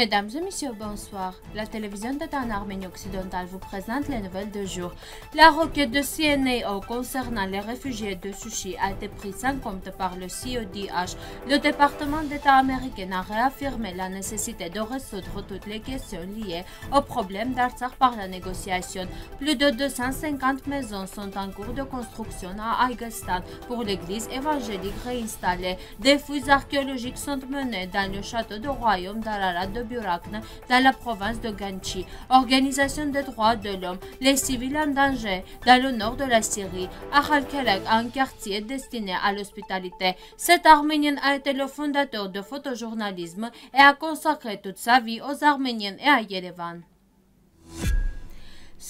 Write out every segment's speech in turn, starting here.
Mesdames et messieurs, bonsoir. La télévision d'État en Arménie occidentale vous présente les nouvelles de jour. La requête de CNAO e concernant les réfugiés de Sushi a été prise en compte par le CODH. Le département d'État américain a réaffirmé la nécessité de résoudre toutes les questions liées au problème d'Artsakh par la négociation. Plus de 250 maisons sont en cours de construction à Aigestan pour l'église évangélique réinstallée. Des fouilles archéologiques sont menées dans le château du royaume d'Ararat de dans la province de Ganchi, organisation des droits de l'homme, les civils en danger dans le nord de la Syrie, à Khalkalak, un quartier destiné à l'hospitalité. Cet Arménien a été le fondateur de photojournalisme et a consacré toute sa vie aux Arméniens et à Yerevan.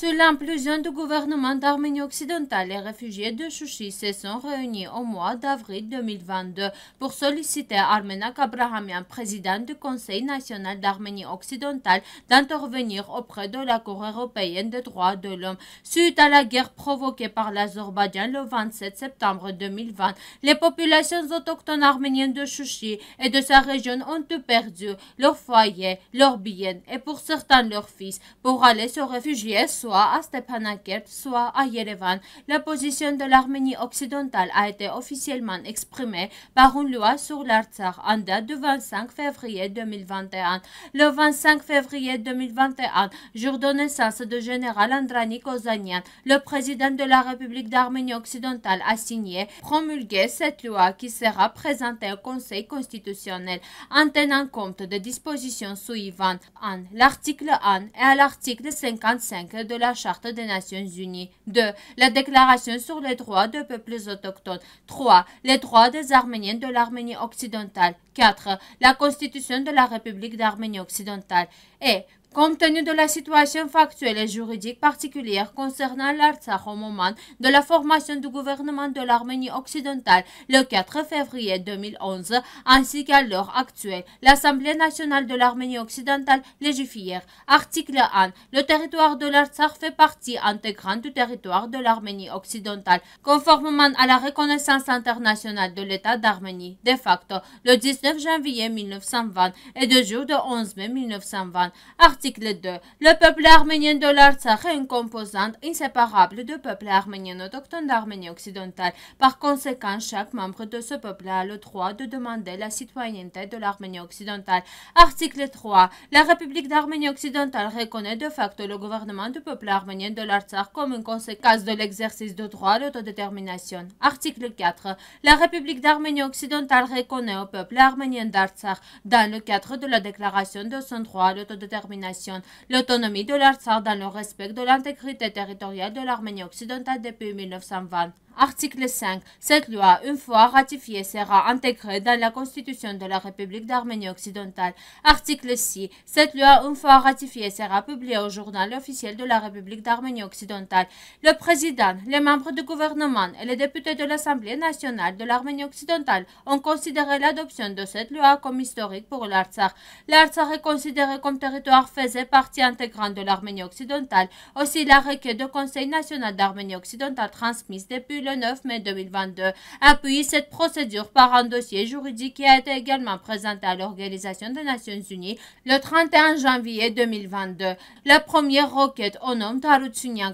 Selon plusieurs du gouvernement d'Arménie occidentale, les réfugiés de Chouchi se sont réunis au mois d'avril 2022 pour solliciter Armenak Abrahamian, président du Conseil national d'Arménie occidentale, d'intervenir auprès de la Cour européenne des droits de l'homme. Suite à la guerre provoquée par l'Azerbaïdjan le 27 septembre 2020, les populations autochtones arméniennes de Chouchi et de sa région ont perdu, leur foyer, leurs biens et pour certains leurs fils pour aller se réfugier soit à Stepanakert, soit à Yerevan. La position de l'Arménie occidentale a été officiellement exprimée par une loi sur l'Artsakh en date du 25 février 2021. Le 25 février 2021, jour de naissance de général Andrani Kozanian, le président de la République d'Arménie occidentale a signé, promulgué cette loi qui sera présentée au Conseil constitutionnel en tenant compte des dispositions suivantes l'article 1 et à l'article 55 de la Charte des Nations Unies. 2. La Déclaration sur les droits des peuples autochtones. 3. Les droits des Arméniens de l'Arménie occidentale. 4. La Constitution de la République d'Arménie occidentale. Et Compte tenu de la situation factuelle et juridique particulière concernant l'Artsakh au moment de la formation du gouvernement de l'Arménie occidentale le 4 février 2011, ainsi qu'à l'heure actuelle, l'Assemblée nationale de l'Arménie occidentale légifère, Article 1. Le territoire de l'Artsakh fait partie intégrante du territoire de l'Arménie occidentale, conformément à la reconnaissance internationale de l'État d'Arménie de facto le 19 janvier 1920 et de jour de 11 mai 1920. Article 2. Le peuple arménien de l'Artsakh est une composante inséparable du peuple arménien autochtone d'Arménie occidentale. Par conséquent, chaque membre de ce peuple a le droit de demander la citoyenneté de l'Arménie occidentale. Article 3. La République d'Arménie occidentale reconnaît de facto le gouvernement du peuple arménien de l'Artsakh comme une conséquence de l'exercice de droit à l'autodétermination. Article 4. La République d'Arménie occidentale reconnaît au peuple arménien d'Artsakh, dans le cadre de la déclaration de son droit à l'autodétermination, L'autonomie de l'Artsakh dans le respect de l'intégrité territoriale de l'Arménie occidentale depuis 1920. Article 5. Cette loi, une fois ratifiée, sera intégrée dans la Constitution de la République d'Arménie occidentale. Article 6. Cette loi, une fois ratifiée, sera publiée au journal officiel de la République d'Arménie occidentale. Le président, les membres du gouvernement et les députés de l'Assemblée nationale de l'Arménie occidentale ont considéré l'adoption de cette loi comme historique pour l'Artsakh. L'Artsakh est considéré comme territoire faisant partie intégrante de l'Arménie occidentale. Aussi, la requête du Conseil national d'Arménie occidentale transmise depuis le 9 mai 2022, Appuyez cette procédure par un dossier juridique qui a été également présenté à l'Organisation des Nations Unies le 31 janvier 2022. La première requête au nom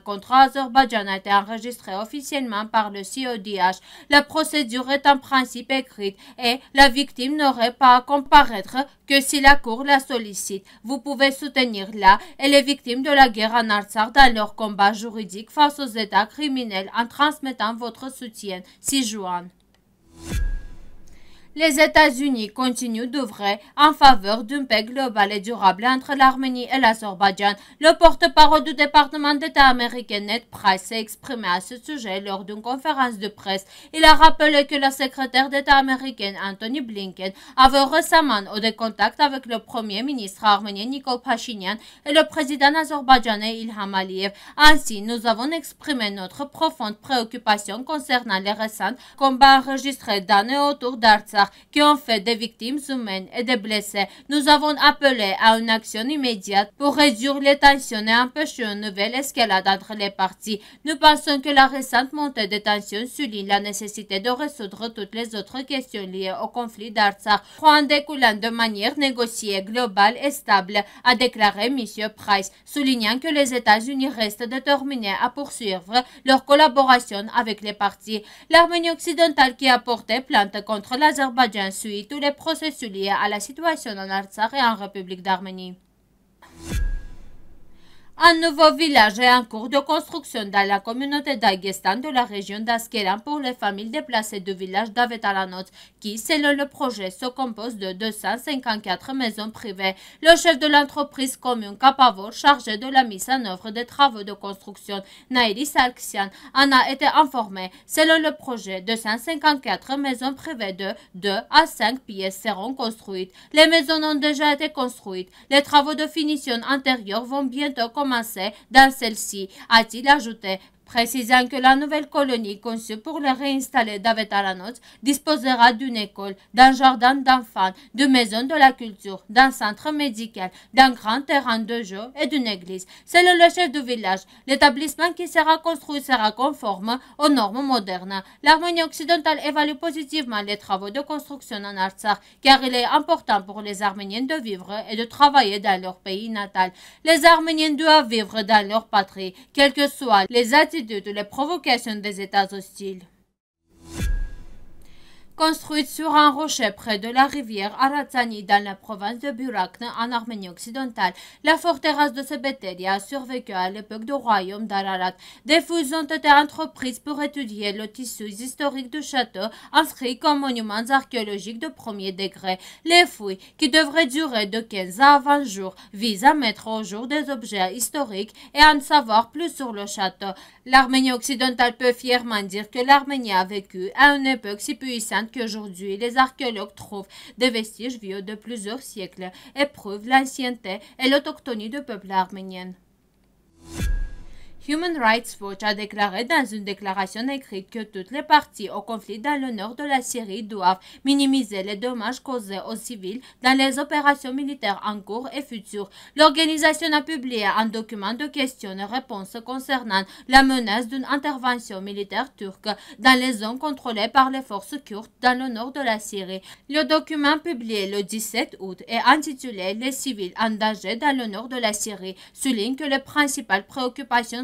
contre Azerbaïdjan a été enregistrée officiellement par le CODH. La procédure est en principe écrite et la victime n'aurait pas à comparaître que si la Cour la sollicite. Vous pouvez soutenir la et les victimes de la guerre en Artsakh dans leur combat juridique face aux États criminels en transmettant votre soutien. C'est Joan les États-Unis continuent d'ouvrir en faveur d'une paix globale et durable entre l'Arménie et l'Azerbaïdjan. Le porte-parole du département d'État américain Ned Price s'est exprimé à ce sujet lors d'une conférence de presse. Il a rappelé que la secrétaire d'État américaine Anthony Blinken avait récemment eu des contacts avec le premier ministre arménien Nikol Pashinyan et le président azerbaïdjanais Ilham Aliyev. Ainsi, nous avons exprimé notre profonde préoccupation concernant les récents combats enregistrés dans et autour d'Artsakh qui ont fait des victimes humaines et des blessés. Nous avons appelé à une action immédiate pour réduire les tensions et empêcher une nouvelle escalade entre les parties. Nous pensons que la récente montée des tensions souligne la nécessité de résoudre toutes les autres questions liées au conflit d'Artsakh, en découlant de manière négociée, globale et stable, a déclaré M. Price, soulignant que les États-Unis restent déterminés à poursuivre leur collaboration avec les parties. L'Arménie occidentale qui a porté plainte contre l'Azerbaïdjan Ադրբաջան սուի tous les procès liés à la situation en Artsakh et en République d'Arménie. Un nouveau village est en cours de construction dans la communauté d'aiguestan de la région d'Askeran pour les familles déplacées du village d'Avetalanot, qui, selon le projet, se compose de 254 maisons privées. Le chef de l'entreprise commune Capavo, chargé de la mise en œuvre des travaux de construction, Naïli Sarksian, en a été informé. Selon le projet, 254 maisons privées de 2 à 5 pièces seront construites. Les maisons ont déjà été construites. Les travaux de finition intérieure vont bientôt commencer dans celle-ci, a-t-il ajouté, précisant que la nouvelle colonie conçue pour les réinstaller d'Avetaranots disposera d'une école, d'un jardin d'enfants, de maison de la culture, d'un centre médical, d'un grand terrain de jeu et d'une église. Selon le chef du village, l'établissement qui sera construit sera conforme aux normes modernes. L'Arménie occidentale évalue positivement les travaux de construction en Artsakh car il est important pour les Arméniens de vivre et de travailler dans leur pays natal. Les Arméniens doivent vivre dans leur patrie, quelles que soient les attitudes dû de la provocation des États hostiles. Construite sur un rocher près de la rivière Aratsani dans la province de Burakne en Arménie occidentale, la forteresse de Sebeteria a survécu à l'époque du royaume d'Ararat. Des fouilles ont été entreprises pour étudier le tissu historique du château inscrit comme monuments archéologiques de premier degré. Les fouilles, qui devraient durer de 15 à 20 jours, visent à mettre au jour des objets historiques et à en savoir plus sur le château. L'Arménie occidentale peut fièrement dire que l'Arménie a vécu à une époque si puissante qu'aujourd'hui, les archéologues trouvent des vestiges vieux de plusieurs siècles et prouvent l'ancienneté et l'autochtonie du peuple arménien. Human Rights Watch a déclaré dans une déclaration écrite que toutes les parties au conflit dans le nord de la Syrie doivent minimiser les dommages causés aux civils dans les opérations militaires en cours et futures. L'organisation a publié un document de questions et réponses concernant la menace d'une intervention militaire turque dans les zones contrôlées par les forces kurdes dans le nord de la Syrie. Le document publié le 17 août est intitulé Les civils en danger dans le nord de la Syrie souligne que les principales préoccupations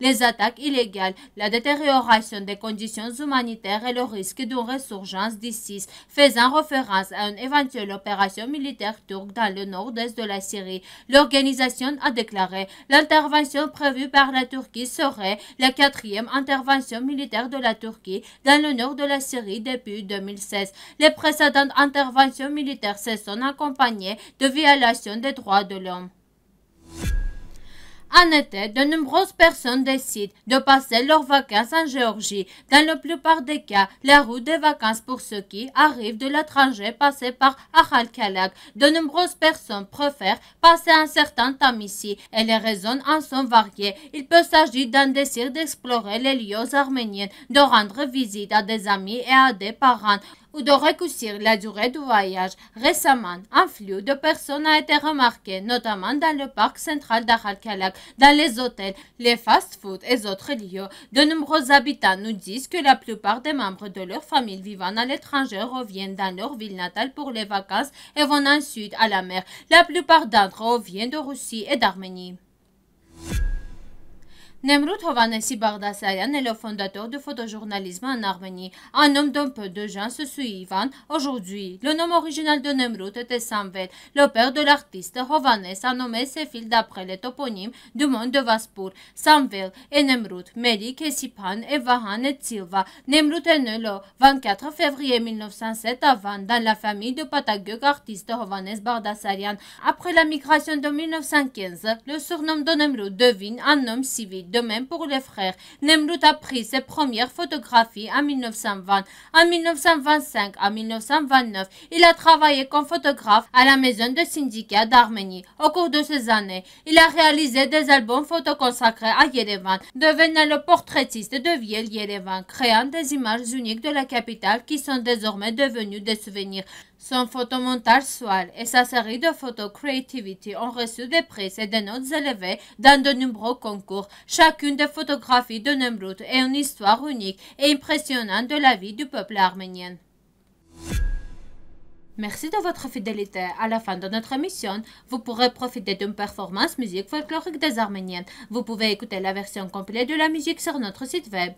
les attaques illégales, la détérioration des conditions humanitaires et le risque d'une résurgence d'ISIS, faisant référence à une éventuelle opération militaire turque dans le nord-est de la Syrie. L'organisation a déclaré l'intervention prévue par la Turquie serait la quatrième intervention militaire de la Turquie dans le nord de la Syrie depuis 2016. Les précédentes interventions militaires se sont accompagnées de violations des droits de l'homme. En été, de nombreuses personnes décident de passer leurs vacances en Géorgie. Dans la plupart des cas, la route des vacances pour ceux qui arrivent de l'étranger passée par Akhal-Kalak. De nombreuses personnes préfèrent passer un certain temps ici et les raisons en sont variées. Il peut s'agir d'un désir d'explorer les lieux arméniens, de rendre visite à des amis et à des parents ou de raccourcir la durée du voyage. Récemment, un flux de personnes a été remarqué, notamment dans le parc central daral dans les hôtels, les fast-foods et autres lieux. De nombreux habitants nous disent que la plupart des membres de leur famille vivant à l'étranger reviennent dans leur ville natale pour les vacances et vont ensuite à la mer. La plupart d'entre eux viennent de Russie et d'Arménie. Nemrut Hovanesi Bardasarian est le fondateur du photojournalisme en Arménie, un homme d'un peu de gens se suivant aujourd'hui. Le nom original de Nemrut était Samvel. Le père de l'artiste Hovanes a nommé ses fils d'après les toponymes du monde de Vaspour, Samvel et Nemrut, Melik et Sipan et Vahan et Silva. Nemrut est né le 24 février 1907 à dans la famille de patagueux artiste Hovanes Bardasarian. Après la migration de 1915, le surnom de Nemrut devine un homme civil de même pour les frères. Nemlout a pris ses premières photographies en 1920, en 1925, en 1929. Il a travaillé comme photographe à la maison de syndicat d'Arménie. Au cours de ces années, il a réalisé des albums photo consacrés à Yerevan, devenant le portraitiste de Viel Yerevan, créant des images uniques de la capitale qui sont désormais devenues des souvenirs. Son photomontage soil et sa série de photos Creativity ont reçu des prix et des notes élevées dans de nombreux concours. Chacune des photographies de Nemrut est une histoire unique et impressionnante de la vie du peuple arménien. Merci de votre fidélité. À la fin de notre émission, vous pourrez profiter d'une performance musique folklorique des Arméniennes. Vous pouvez écouter la version complète de la musique sur notre site web.